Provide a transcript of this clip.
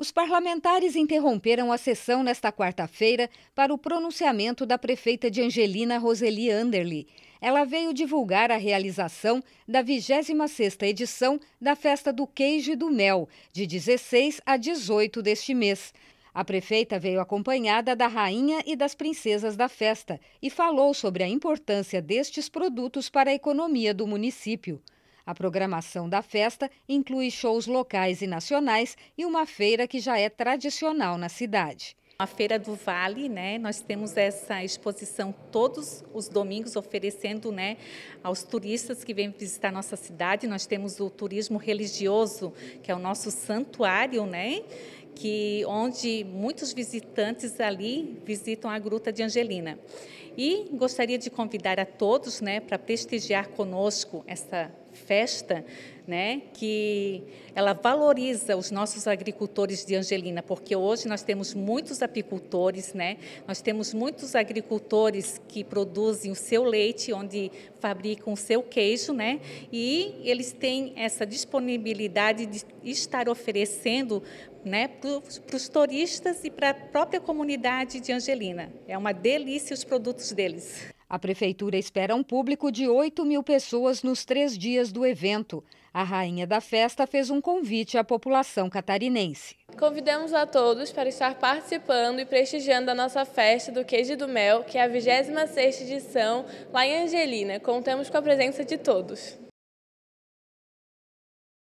Os parlamentares interromperam a sessão nesta quarta-feira para o pronunciamento da prefeita de Angelina, Roseli Anderle. Ela veio divulgar a realização da 26ª edição da Festa do Queijo e do Mel, de 16 a 18 deste mês. A prefeita veio acompanhada da rainha e das princesas da festa e falou sobre a importância destes produtos para a economia do município. A programação da festa inclui shows locais e nacionais e uma feira que já é tradicional na cidade. A Feira do Vale, né, nós temos essa exposição todos os domingos, oferecendo né, aos turistas que vêm visitar nossa cidade. Nós temos o turismo religioso, que é o nosso santuário, né, que, onde muitos visitantes ali visitam a Gruta de Angelina. E gostaria de convidar a todos né, para prestigiar conosco essa festa, né, que ela valoriza os nossos agricultores de Angelina, porque hoje nós temos muitos apicultores, né, nós temos muitos agricultores que produzem o seu leite, onde fabricam o seu queijo, né, e eles têm essa disponibilidade de estar oferecendo né, para os turistas e para a própria comunidade de Angelina. É uma delícia os produtos deles. A prefeitura espera um público de 8 mil pessoas nos três dias do evento. A rainha da festa fez um convite à população catarinense. Convidamos a todos para estar participando e prestigiando a nossa festa do Queijo do Mel, que é a 26ª edição lá em Angelina. Contamos com a presença de todos.